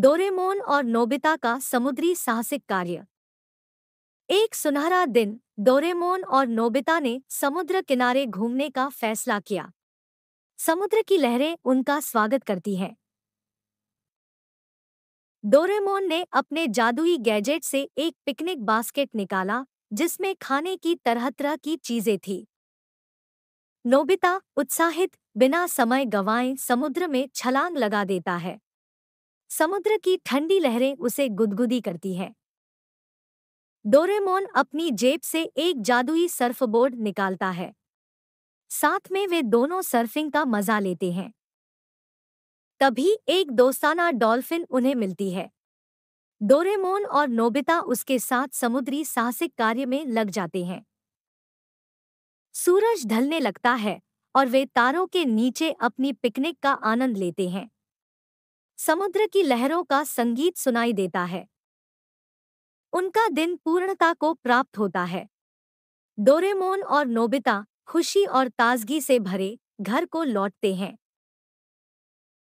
Doraemon और Nobita का समुद्री साहसिक कार्य एक सुनहरा दिन डोरेमोन और नोबिता ने समुद्र किनारे घूमने का फैसला किया समुद्र की लहरें उनका स्वागत करती हैं डोरेमोन ने अपने जादुई गैजेट से एक पिकनिक बास्केट निकाला जिसमें खाने की तरह तरह की चीजें थी नोबिता उत्साहित बिना समय गवाए समुद्र में छलांग लगा देता है समुद्र की ठंडी लहरें उसे गुदगुदी करती है डोरेमोन अपनी जेब से एक जादुई सर्फबोर्ड निकालता है साथ में वे दोनों सर्फिंग का मजा लेते हैं तभी एक दोस्ताना डॉल्फिन उन्हें मिलती है डोरेमोन और नोबिता उसके साथ समुद्री साहसिक कार्य में लग जाते हैं सूरज ढलने लगता है और वे तारों के नीचे अपनी पिकनिक का आनंद लेते हैं समुद्र की लहरों का संगीत सुनाई देता है उनका दिन पूर्णता को प्राप्त होता है डोरेमोन और नोबिता खुशी और ताजगी से भरे घर को लौटते हैं